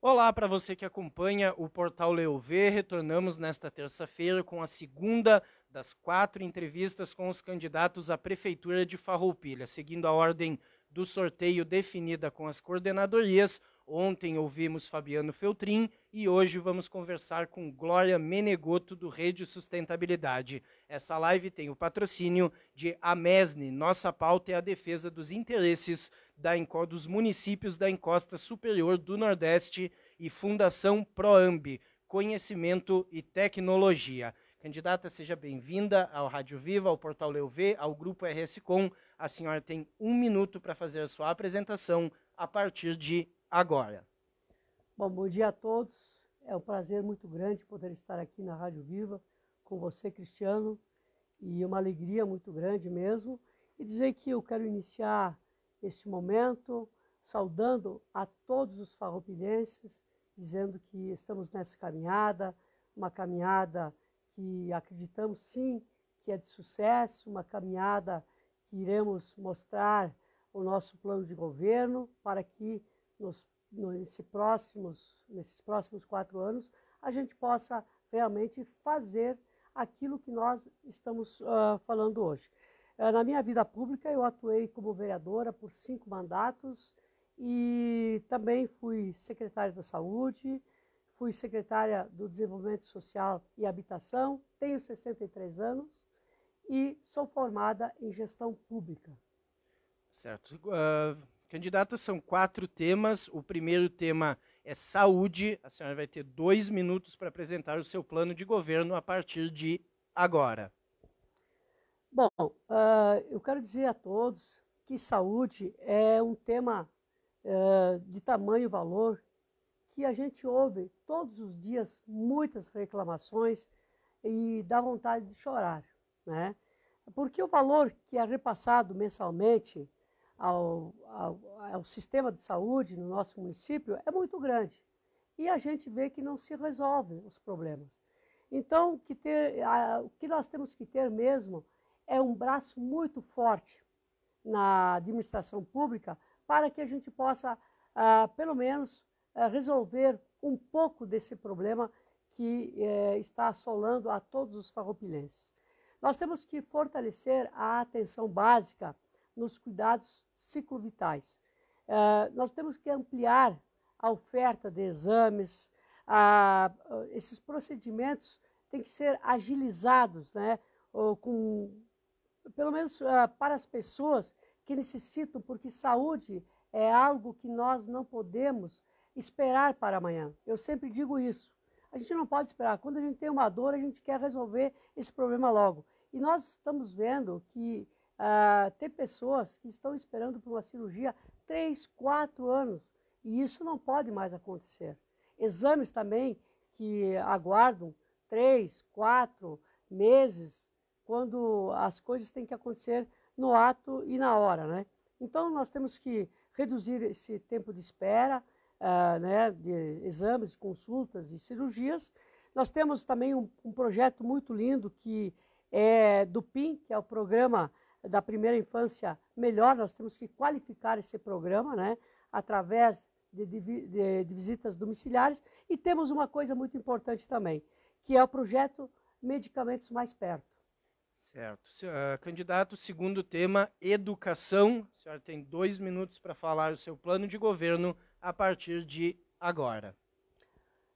Olá para você que acompanha o portal Leovê. Retornamos nesta terça-feira com a segunda das quatro entrevistas com os candidatos à prefeitura de Farroupilha, seguindo a ordem do sorteio definida com as coordenadorias. Ontem ouvimos Fabiano Feltrin e hoje vamos conversar com Glória Menegoto do Rede Sustentabilidade. Essa live tem o patrocínio de Amesne. Nossa pauta é a defesa dos interesses da, dos municípios da encosta superior do Nordeste e Fundação Proambi, Conhecimento e Tecnologia. Candidata, seja bem-vinda ao Rádio Viva, ao Portal V, ao Grupo RS Com. A senhora tem um minuto para fazer a sua apresentação a partir de agora. Bom, bom dia a todos. É um prazer muito grande poder estar aqui na Rádio Viva com você, Cristiano, e é uma alegria muito grande mesmo. E dizer que eu quero iniciar este momento saudando a todos os farroupilhenses, dizendo que estamos nessa caminhada, uma caminhada que acreditamos sim que é de sucesso, uma caminhada que iremos mostrar o nosso plano de governo para que nos, nesse próximos, nesses próximos quatro anos, a gente possa realmente fazer aquilo que nós estamos uh, falando hoje. Uh, na minha vida pública, eu atuei como vereadora por cinco mandatos e também fui secretária da Saúde, fui secretária do Desenvolvimento Social e Habitação, tenho 63 anos e sou formada em gestão pública. Certo. Uh... Candidatas são quatro temas. O primeiro tema é saúde. A senhora vai ter dois minutos para apresentar o seu plano de governo a partir de agora. Bom, uh, eu quero dizer a todos que saúde é um tema uh, de tamanho e valor que a gente ouve todos os dias muitas reclamações e dá vontade de chorar, né? Porque o valor que é repassado mensalmente ao, ao, ao sistema de saúde no nosso município é muito grande. E a gente vê que não se resolvem os problemas. Então, que ter, a, o que nós temos que ter mesmo é um braço muito forte na administração pública para que a gente possa, ah, pelo menos, eh, resolver um pouco desse problema que eh, está assolando a todos os farroupilenses Nós temos que fortalecer a atenção básica nos cuidados ciclovitais. Uh, nós temos que ampliar a oferta de exames, esses procedimentos têm que ser agilizados, né? Ou com, pelo menos uh, para as pessoas que necessitam, porque saúde é algo que nós não podemos esperar para amanhã. Eu sempre digo isso. A gente não pode esperar. Quando a gente tem uma dor, a gente quer resolver esse problema logo. E nós estamos vendo que Uh, pessoas que estão esperando por uma cirurgia três, quatro anos e isso não pode mais acontecer. Exames também que aguardam três, quatro meses, quando as coisas têm que acontecer no ato e na hora. Né? Então, nós temos que reduzir esse tempo de espera, uh, né, de exames, consultas e cirurgias. Nós temos também um, um projeto muito lindo que é do PIN, que é o Programa da primeira infância melhor, nós temos que qualificar esse programa, né? Através de, de, de visitas domiciliares. E temos uma coisa muito importante também, que é o projeto Medicamentos Mais Perto. Certo. Eh, candidato, segundo tema, educação. A senhora tem dois minutos para falar o seu plano de governo a partir de agora.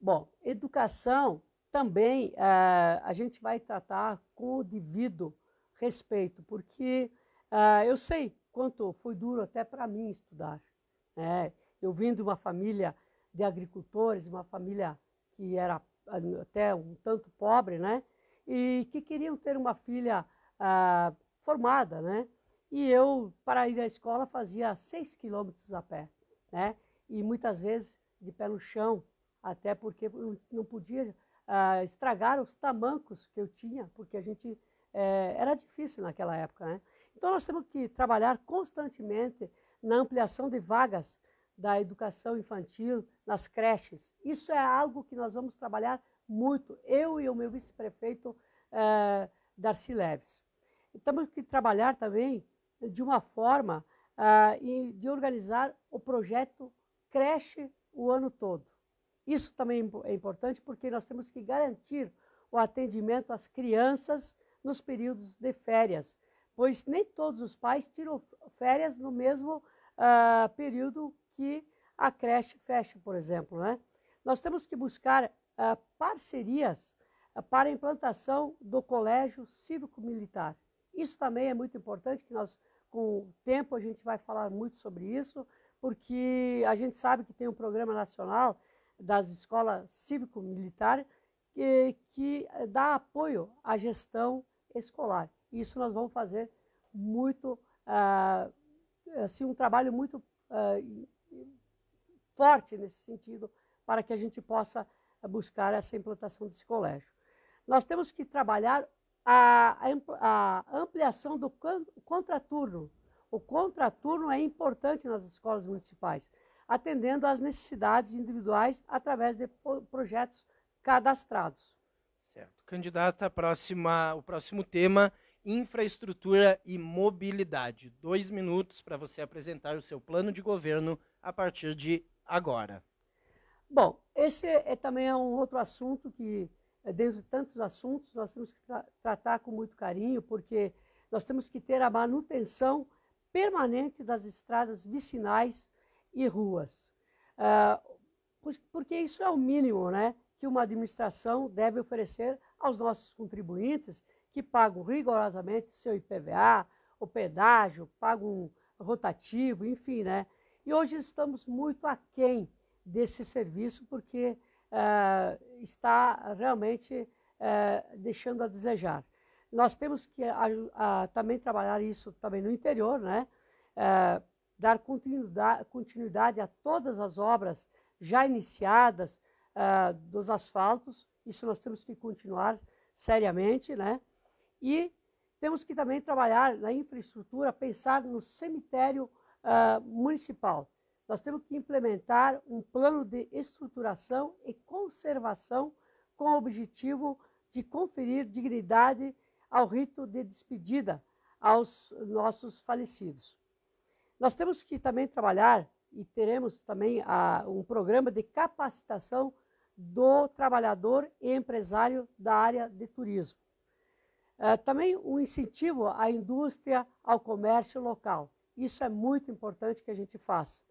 Bom, educação também uh, a gente vai tratar com o devido respeito, porque uh, eu sei quanto foi duro até para mim estudar. Né? Eu vim de uma família de agricultores, uma família que era ah, até um tanto pobre, né? E que queriam ter uma filha ah, formada, né? E eu, para ir à escola, fazia seis quilômetros a pé, né? E muitas vezes de pé no chão, até porque não podia estragar os tamancos que eu tinha, porque a gente é, era difícil naquela época. Né? Então nós temos que trabalhar constantemente na ampliação de vagas da educação infantil nas creches. Isso é algo que nós vamos trabalhar muito, eu e o meu vice-prefeito é, Darcy Leves. Temos que trabalhar também de uma forma é, de organizar o projeto creche o ano todo. Isso também é, é importante porque nós temos que garantir o atendimento às crianças nos períodos de férias, pois nem todos os pais tiram férias no mesmo uh, período que a creche fecha, por exemplo. Né? Nós temos que buscar uh, parcerias ah, para a implantação do colégio cívico-militar. Isso também é muito importante, que nós, com o tempo, a gente vai falar muito sobre isso, porque a gente sabe que tem um programa nacional das escolas cívico-militar que, que dá apoio à gestão escolar. Isso nós vamos fazer muito, ah, assim, um trabalho muito ah, forte nesse sentido, para que a gente possa buscar essa implantação desse colégio. Nós temos que trabalhar a, a ampliação do contraturno. O contraturno é importante nas escolas municipais, atendendo às necessidades individuais através de projetos cadastrados. Certo. Candidata, próxima, o próximo tema, infraestrutura e mobilidade. Dois minutos para você apresentar o seu plano de governo a partir de agora. Bom, esse é, é também é um outro assunto que, é, dentro de tantos assuntos, nós temos que tra tratar com muito carinho, porque nós temos que ter a manutenção permanente das estradas vicinais e ruas. Uh, porque isso é o mínimo, né? que uma administração deve oferecer aos nossos contribuintes que pagam rigorosamente seu IPVA, o pedágio, pagam rotativo, enfim, né? E hoje estamos muito aquém desse serviço porque uh, está realmente uh, deixando a desejar. Nós temos que uh, também trabalhar isso também no interior, né? Eh, dar continuidade, continuidade a todas as obras já iniciadas, uh, dos asfaltos, isso nós temos que continuar seriamente, né? E temos que também trabalhar na infraestrutura, pensar no cemitério uh, municipal. Nós temos que implementar um plano de estruturação e conservação com o objetivo de conferir dignidade ao rito de despedida aos nossos falecidos. Nós temos que também trabalhar e teremos também uh, um programa de capacitação do trabalhador e empresário da área de turismo. É, também o um incentivo à indústria, ao comércio local. Isso é muito importante que a gente faça.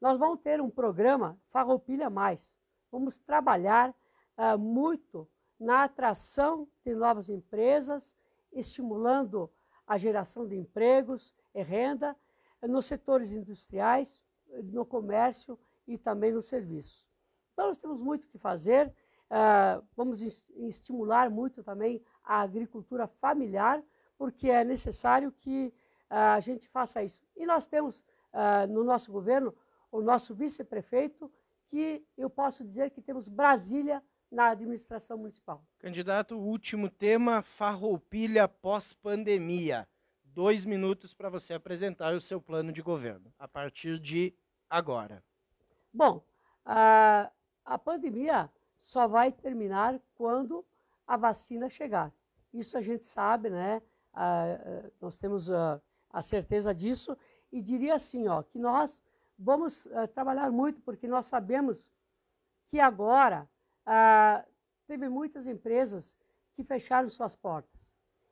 Nós vamos ter um programa Farroupilha Mais. Vamos trabalhar é, muito na atração de novas empresas, estimulando a geração de empregos e renda nos setores industriais, no comércio e também nos serviços. Então, nós temos muito o que fazer, uh, vamos estimular muito também a agricultura familiar, porque é necessário que uh, a gente faça isso. E nós temos uh, no nosso governo o nosso vice-prefeito, que eu posso dizer que temos Brasília na administração municipal. Candidato, último tema: farroupilha pós-pandemia. Dois minutos para você apresentar o seu plano de governo a partir de agora. Bom, uh, a pandemia só vai terminar quando a vacina chegar. Isso a gente sabe, né? Ah, ah nós temos a, ah, a, certeza disso e diria assim, ó, que nós vamos ah, trabalhar muito porque nós sabemos que agora ah, teve muitas empresas que fecharam suas portas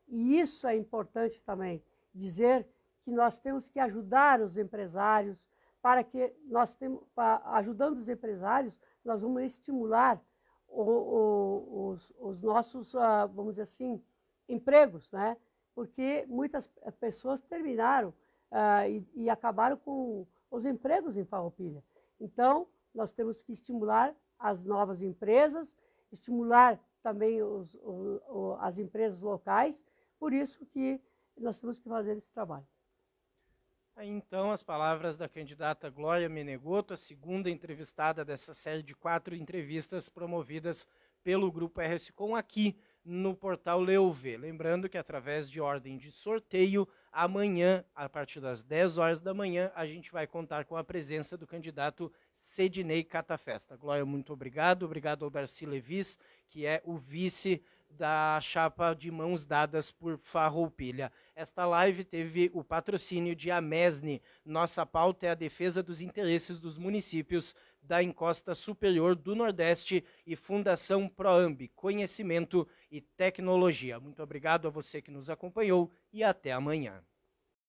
e isso é importante também dizer que nós temos que ajudar os empresários, para que nós temos, ajudando os empresários, nós vamos estimular o, o, os, os, nossos, ah, vamos dizer assim, empregos, né? Porque muitas pessoas terminaram uh, e, e, acabaram com os empregos em Farroupilha. Então, nós temos que estimular as novas empresas, estimular também os, o, as empresas locais, por isso que nós temos que fazer esse trabalho então as palavras da candidata Glória Menegoto, a segunda entrevistada dessa série de quatro entrevistas promovidas pelo Grupo RS Com aqui no portal Leuve. Lembrando que através de ordem de sorteio, amanhã, a partir das 10 horas da manhã, a gente vai contar com a presença do candidato Sidney Catafesta. Glória, muito obrigado. Obrigado ao Darcy Levis, que é o vice da chapa de mãos dadas por Farroupilha. Esta live teve o patrocínio de Amesne. Nossa pauta é a defesa dos interesses dos municípios da encosta superior do Nordeste e Fundação Proambi, Conhecimento e Tecnologia. Muito obrigado a você que nos acompanhou e até amanhã.